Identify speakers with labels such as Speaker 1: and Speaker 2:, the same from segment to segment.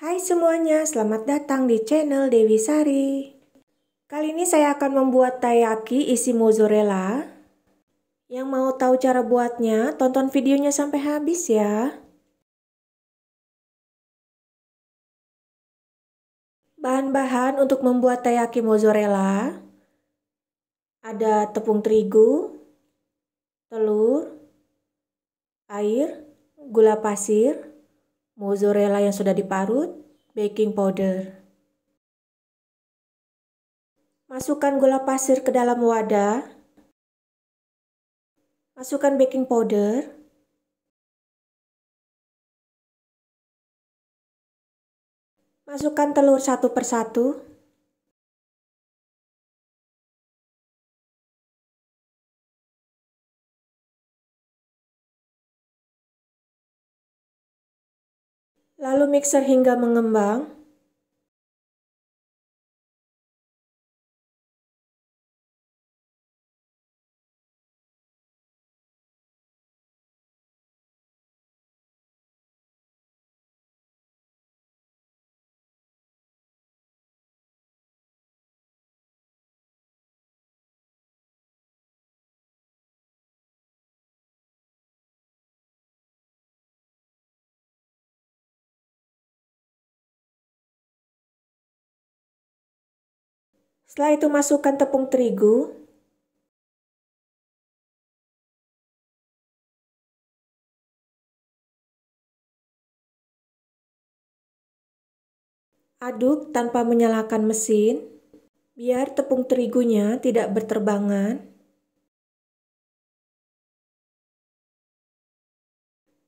Speaker 1: Hai semuanya, selamat datang di channel Dewi Sari. Kali ini saya akan membuat taiyaki isi mozzarella. Yang mau tahu cara
Speaker 2: buatnya, tonton videonya sampai habis ya. Bahan-bahan untuk membuat taiyaki mozzarella ada tepung terigu, telur, air, gula pasir, mozzarella yang sudah diparut, baking powder.
Speaker 3: Masukkan gula pasir ke dalam wadah. Masukkan baking powder. Masukkan telur satu persatu. lalu mixer hingga mengembang, Setelah itu masukkan tepung terigu. Aduk tanpa menyalakan mesin, biar tepung
Speaker 2: terigunya tidak berterbangan.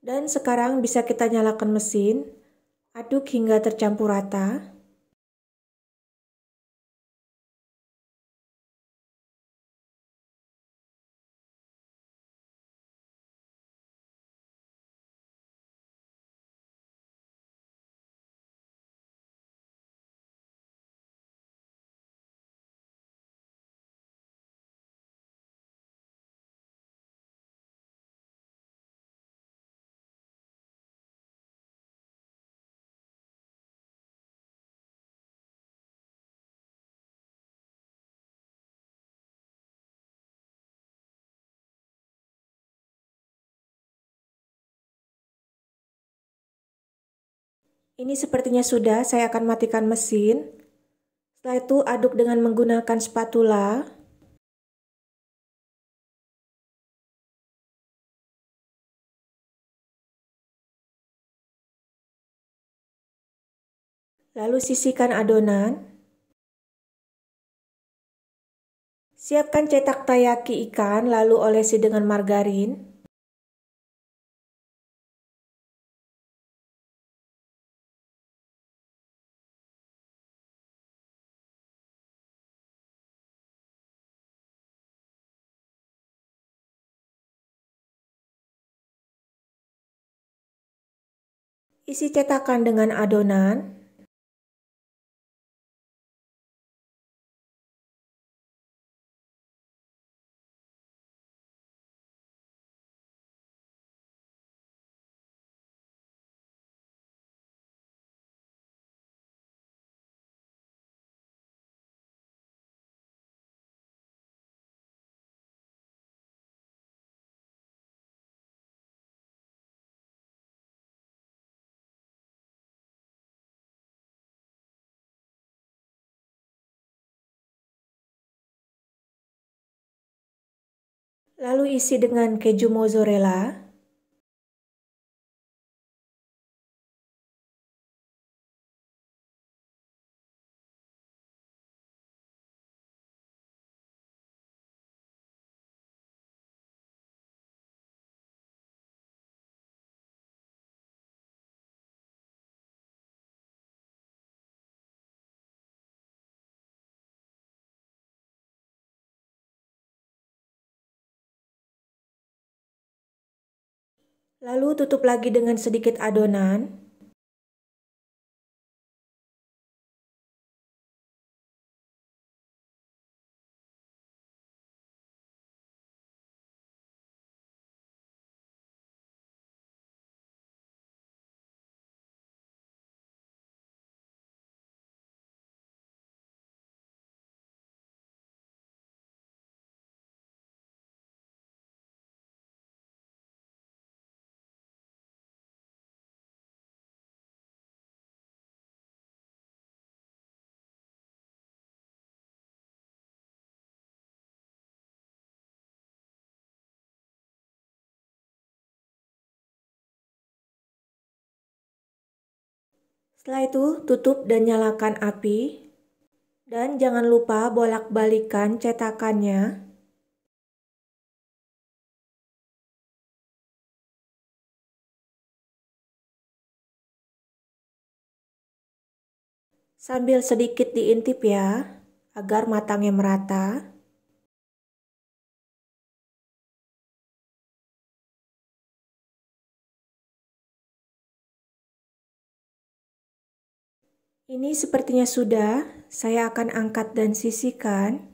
Speaker 2: Dan sekarang bisa kita nyalakan mesin, aduk
Speaker 3: hingga tercampur rata. Ini
Speaker 2: sepertinya sudah, saya akan matikan mesin. Setelah itu aduk dengan menggunakan
Speaker 3: spatula. Lalu sisihkan adonan. Siapkan cetak tayaki ikan lalu olesi dengan margarin. isi cetakan dengan adonan, lalu isi dengan keju mozzarella, Lalu tutup lagi dengan sedikit adonan
Speaker 2: Setelah itu, tutup dan nyalakan api. Dan jangan lupa bolak-balikan
Speaker 3: cetakannya. Sambil sedikit diintip ya, agar matangnya merata. Ini sepertinya sudah, saya akan angkat dan sisihkan.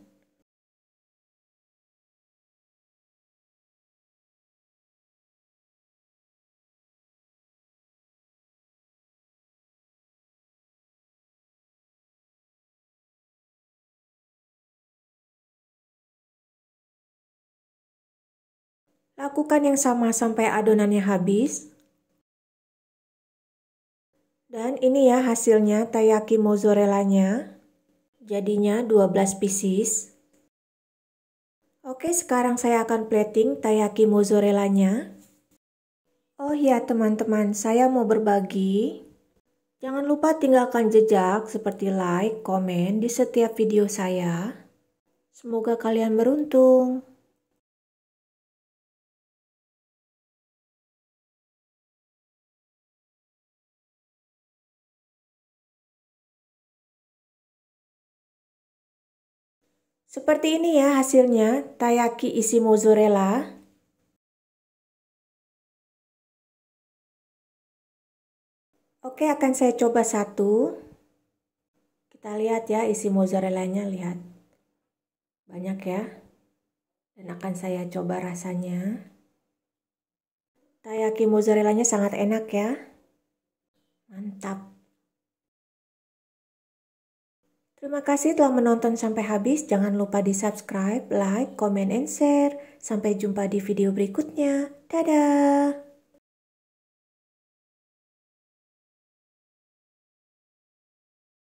Speaker 3: Lakukan yang sama sampai adonannya habis. Dan
Speaker 1: ini ya hasilnya taiyaki mozzarellanya. Jadinya 12 pieces. Oke, sekarang saya akan plating taiyaki mozzarellanya. Oh ya teman-teman, saya mau berbagi. Jangan
Speaker 2: lupa tinggalkan jejak seperti like, komen di setiap video saya.
Speaker 3: Semoga kalian beruntung. Seperti ini ya hasilnya, tayaki isi mozzarella. Oke, akan saya coba
Speaker 2: satu. Kita lihat ya isi mozzarellanya, lihat.
Speaker 1: Banyak ya. Dan akan saya coba rasanya. Tayaki mozzarellanya sangat enak ya. Mantap. Terima kasih telah menonton sampai habis. Jangan
Speaker 2: lupa di subscribe, like, comment, and share. Sampai jumpa di video berikutnya.
Speaker 3: Dadah!